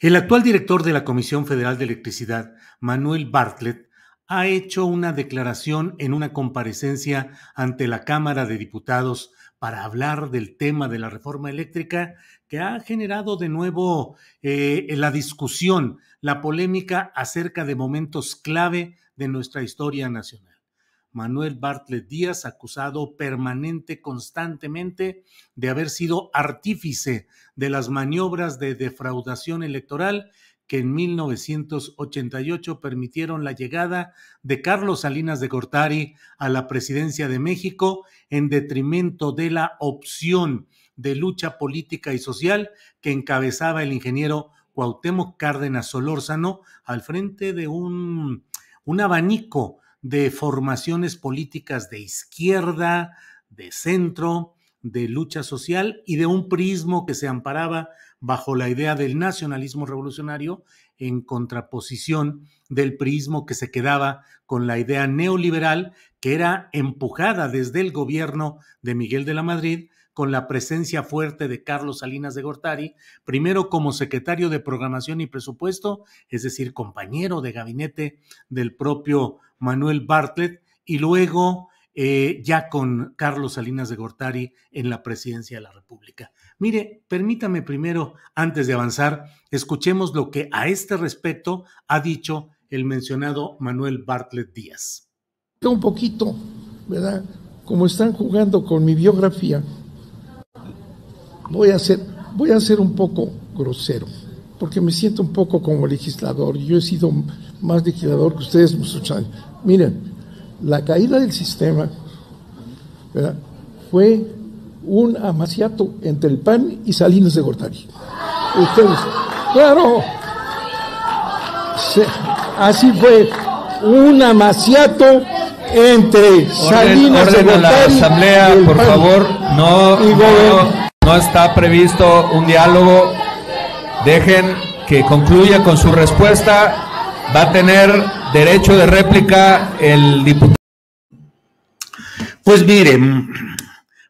El actual director de la Comisión Federal de Electricidad, Manuel Bartlett, ha hecho una declaración en una comparecencia ante la Cámara de Diputados para hablar del tema de la reforma eléctrica que ha generado de nuevo eh, la discusión, la polémica acerca de momentos clave de nuestra historia nacional. Manuel Bartlett Díaz, acusado permanente, constantemente, de haber sido artífice de las maniobras de defraudación electoral que en 1988 permitieron la llegada de Carlos Salinas de Gortari a la presidencia de México en detrimento de la opción de lucha política y social que encabezaba el ingeniero Cuauhtémoc Cárdenas Solórzano al frente de un, un abanico de formaciones políticas de izquierda, de centro, de lucha social y de un prismo que se amparaba bajo la idea del nacionalismo revolucionario en contraposición del prismo que se quedaba con la idea neoliberal que era empujada desde el gobierno de Miguel de la Madrid con la presencia fuerte de Carlos Salinas de Gortari, primero como secretario de Programación y Presupuesto, es decir, compañero de gabinete del propio Manuel Bartlett, y luego eh, ya con Carlos Salinas de Gortari en la presidencia de la República. Mire, permítame primero, antes de avanzar, escuchemos lo que a este respecto ha dicho el mencionado Manuel Bartlett Díaz. Un poquito, ¿verdad? Como están jugando con mi biografía, voy a ser, voy a ser un poco grosero, porque me siento un poco como legislador. Yo he sido más legislador que ustedes muchos Miren, la caída del sistema fue un amaciato entre el PAN y Salinas de Gortari. Ustedes, claro, así fue un amaciato entre Salinas de Gortari. A la asamblea, por favor, no, no está previsto un diálogo. Dejen que concluya con su respuesta. Va a tener Derecho de réplica el diputado. Pues mire, mm,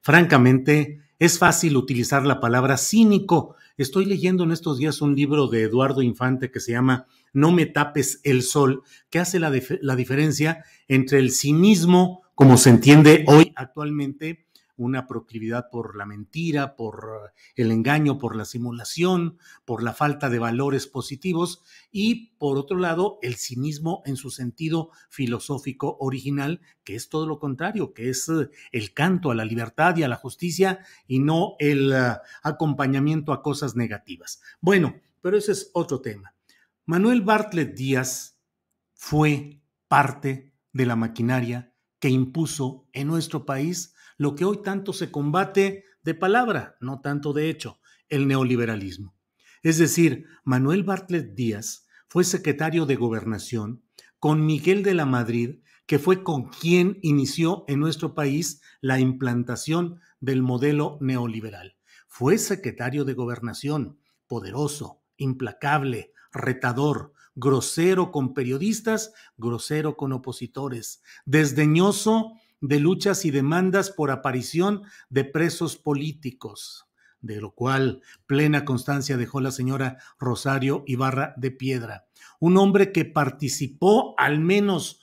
francamente, es fácil utilizar la palabra cínico. Estoy leyendo en estos días un libro de Eduardo Infante que se llama No me tapes el sol, que hace la, la diferencia entre el cinismo, como se entiende hoy actualmente, una proclividad por la mentira, por el engaño, por la simulación, por la falta de valores positivos y, por otro lado, el cinismo en su sentido filosófico original, que es todo lo contrario, que es eh, el canto a la libertad y a la justicia y no el eh, acompañamiento a cosas negativas. Bueno, pero ese es otro tema. Manuel Bartlett Díaz fue parte de la maquinaria que impuso en nuestro país lo que hoy tanto se combate de palabra, no tanto de hecho, el neoliberalismo. Es decir, Manuel Bartlett Díaz fue secretario de gobernación con Miguel de la Madrid, que fue con quien inició en nuestro país la implantación del modelo neoliberal. Fue secretario de gobernación, poderoso, implacable, retador, grosero con periodistas, grosero con opositores, desdeñoso de luchas y demandas por aparición de presos políticos, de lo cual plena constancia dejó la señora Rosario Ibarra de Piedra. Un hombre que participó al menos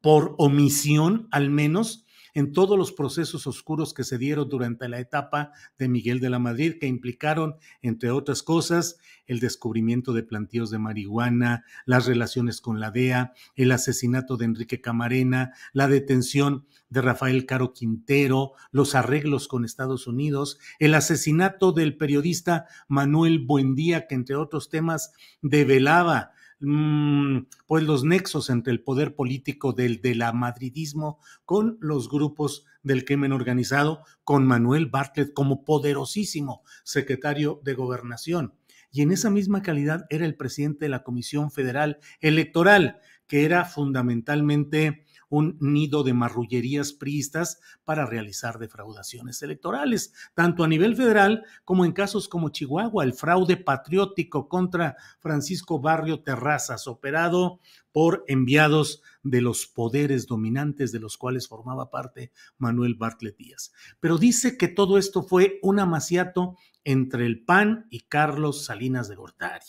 por omisión, al menos, en todos los procesos oscuros que se dieron durante la etapa de Miguel de la Madrid, que implicaron, entre otras cosas, el descubrimiento de plantíos de marihuana, las relaciones con la DEA, el asesinato de Enrique Camarena, la detención de Rafael Caro Quintero, los arreglos con Estados Unidos, el asesinato del periodista Manuel Buendía, que entre otros temas develaba Mm, pues los nexos entre el poder político del de la madridismo con los grupos del crimen organizado, con Manuel Bartlett como poderosísimo secretario de gobernación. Y en esa misma calidad era el presidente de la Comisión Federal Electoral, que era fundamentalmente un nido de marrullerías priistas para realizar defraudaciones electorales, tanto a nivel federal como en casos como Chihuahua, el fraude patriótico contra Francisco Barrio Terrazas, operado por enviados de los poderes dominantes de los cuales formaba parte Manuel Bartlett Díaz. Pero dice que todo esto fue un amaciato entre el PAN y Carlos Salinas de Gortari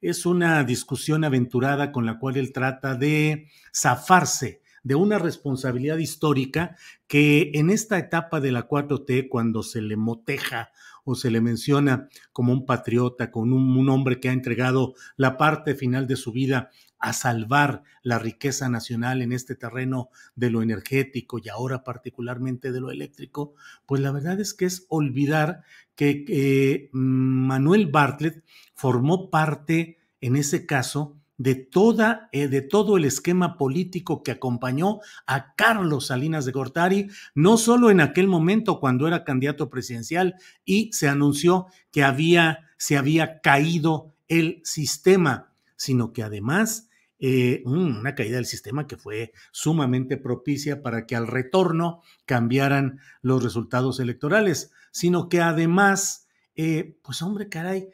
es una discusión aventurada con la cual él trata de zafarse de una responsabilidad histórica que en esta etapa de la 4T, cuando se le moteja o se le menciona como un patriota, con un, hombre que ha entregado la parte final de su vida a salvar la riqueza nacional en este terreno de lo energético y ahora particularmente de lo eléctrico, pues la verdad es que es olvidar que eh, Manuel Bartlett formó parte, en ese caso, de, toda, eh, de todo el esquema político que acompañó a Carlos Salinas de Gortari, no solo en aquel momento cuando era candidato presidencial y se anunció que había, se había caído el sistema, sino que además eh, mm, una caída del sistema que fue sumamente propicia para que al retorno cambiaran los resultados electorales, sino que además, eh, pues hombre, caray,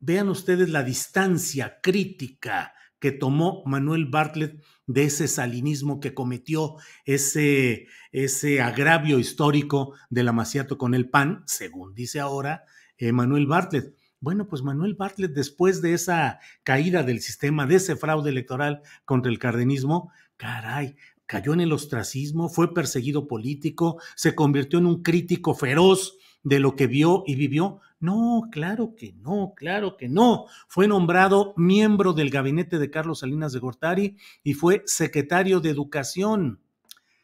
Vean ustedes la distancia crítica que tomó Manuel Bartlett de ese salinismo que cometió, ese, ese agravio histórico del amaciato con el pan, según dice ahora eh, Manuel Bartlett. Bueno, pues Manuel Bartlett, después de esa caída del sistema, de ese fraude electoral contra el cardenismo, caray, cayó en el ostracismo, fue perseguido político, se convirtió en un crítico feroz de lo que vio y vivió? No, claro que no, claro que no. Fue nombrado miembro del gabinete de Carlos Salinas de Gortari y fue secretario de Educación.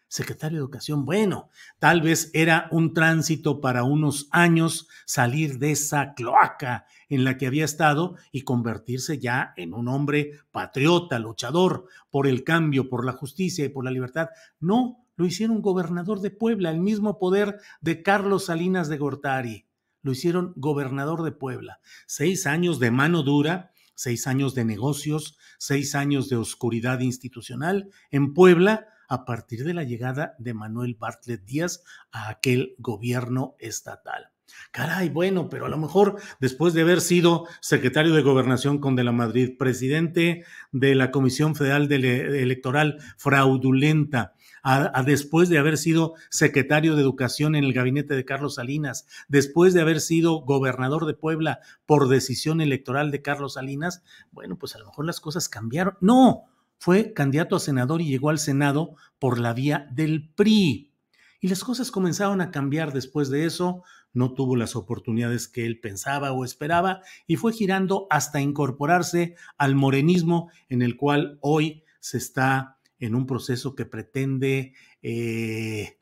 Secretario de Educación, bueno, tal vez era un tránsito para unos años salir de esa cloaca en la que había estado y convertirse ya en un hombre patriota, luchador por el cambio, por la justicia y por la libertad. No, lo hicieron gobernador de Puebla, el mismo poder de Carlos Salinas de Gortari. Lo hicieron gobernador de Puebla. Seis años de mano dura, seis años de negocios, seis años de oscuridad institucional en Puebla a partir de la llegada de Manuel Bartlett Díaz a aquel gobierno estatal. Caray, bueno, pero a lo mejor después de haber sido secretario de Gobernación con De la Madrid, presidente de la Comisión Federal Electoral Fraudulenta, después de haber sido secretario de Educación en el gabinete de Carlos Salinas, después de haber sido gobernador de Puebla por decisión electoral de Carlos Salinas, bueno, pues a lo mejor las cosas cambiaron. No, fue candidato a senador y llegó al Senado por la vía del PRI. Y las cosas comenzaron a cambiar después de eso, no tuvo las oportunidades que él pensaba o esperaba y fue girando hasta incorporarse al morenismo en el cual hoy se está en un proceso que pretende eh,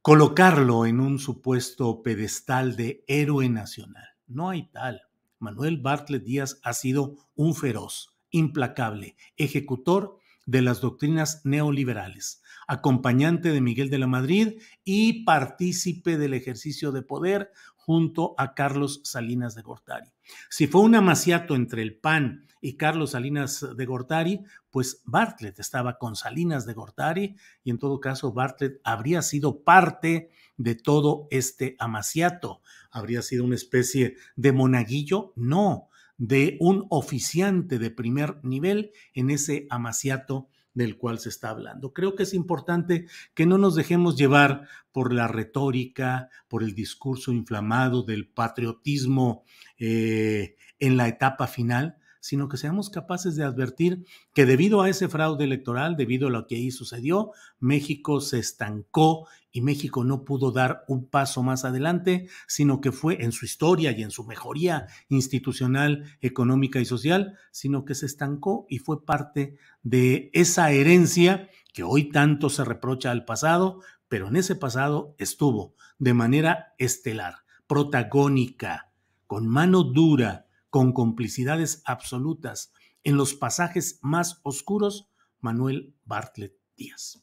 colocarlo en un supuesto pedestal de héroe nacional. No hay tal. Manuel Bartlett Díaz ha sido un feroz, implacable ejecutor de las doctrinas neoliberales acompañante de Miguel de la Madrid y partícipe del ejercicio de poder junto a Carlos Salinas de Gortari. Si fue un amaciato entre el PAN y Carlos Salinas de Gortari, pues Bartlett estaba con Salinas de Gortari y en todo caso Bartlett habría sido parte de todo este amaciato. ¿Habría sido una especie de monaguillo? No, de un oficiante de primer nivel en ese amaciato del cual se está hablando. Creo que es importante que no nos dejemos llevar por la retórica, por el discurso inflamado del patriotismo eh, en la etapa final, sino que seamos capaces de advertir que debido a ese fraude electoral, debido a lo que ahí sucedió, México se estancó y México no pudo dar un paso más adelante, sino que fue en su historia y en su mejoría institucional, económica y social, sino que se estancó y fue parte de esa herencia que hoy tanto se reprocha al pasado, pero en ese pasado estuvo de manera estelar, protagónica, con mano dura, con complicidades absolutas en los pasajes más oscuros, Manuel Bartlett Díaz.